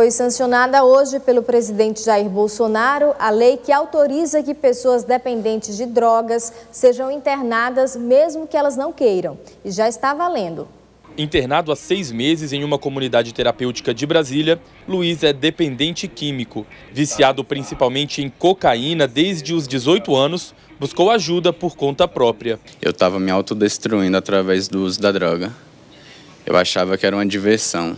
Foi sancionada hoje pelo presidente Jair Bolsonaro a lei que autoriza que pessoas dependentes de drogas sejam internadas mesmo que elas não queiram. E já está valendo. Internado há seis meses em uma comunidade terapêutica de Brasília, Luiz é dependente químico. Viciado principalmente em cocaína desde os 18 anos, buscou ajuda por conta própria. Eu estava me autodestruindo através do uso da droga. Eu achava que era uma diversão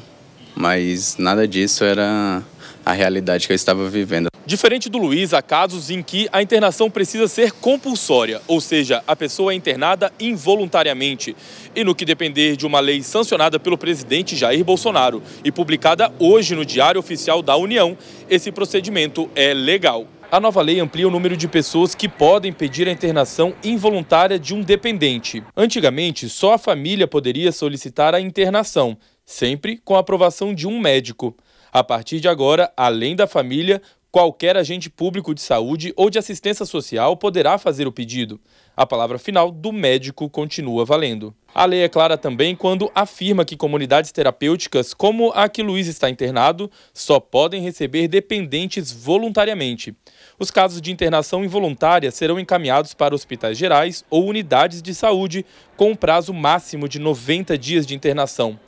mas nada disso era a realidade que eu estava vivendo. Diferente do Luiz, há casos em que a internação precisa ser compulsória, ou seja, a pessoa é internada involuntariamente. E no que depender de uma lei sancionada pelo presidente Jair Bolsonaro e publicada hoje no Diário Oficial da União, esse procedimento é legal. A nova lei amplia o número de pessoas que podem pedir a internação involuntária de um dependente. Antigamente, só a família poderia solicitar a internação sempre com a aprovação de um médico. A partir de agora, além da família, qualquer agente público de saúde ou de assistência social poderá fazer o pedido. A palavra final do médico continua valendo. A lei é clara também quando afirma que comunidades terapêuticas como a que Luiz está internado só podem receber dependentes voluntariamente. Os casos de internação involuntária serão encaminhados para hospitais gerais ou unidades de saúde com um prazo máximo de 90 dias de internação.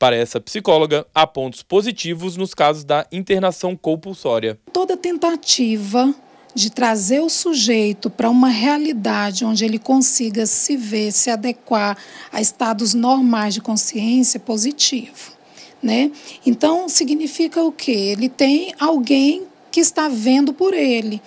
Para essa psicóloga, há pontos positivos nos casos da internação compulsória. Toda tentativa de trazer o sujeito para uma realidade onde ele consiga se ver, se adequar a estados normais de consciência é positivo, né? Então significa o que? Ele tem alguém que está vendo por ele,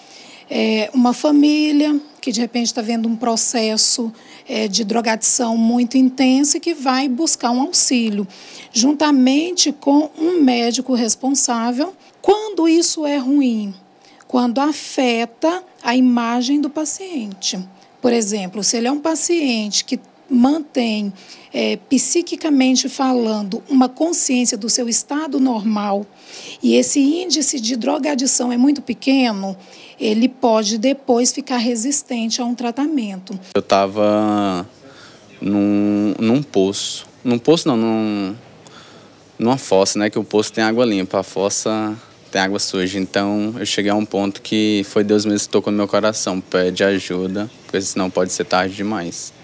é uma família, que de repente está vendo um processo é, de drogadição muito intenso e que vai buscar um auxílio, juntamente com um médico responsável, quando isso é ruim, quando afeta a imagem do paciente. Por exemplo, se ele é um paciente que mantém, é, psiquicamente falando, uma consciência do seu estado normal e esse índice de drogadição é muito pequeno, ele pode depois ficar resistente a um tratamento. Eu estava num, num poço, num poço não, num, numa fossa, né? Que o poço tem água limpa, a fossa tem água suja. Então eu cheguei a um ponto que foi Deus mesmo que tocou no meu coração, pede ajuda, porque senão pode ser tarde demais.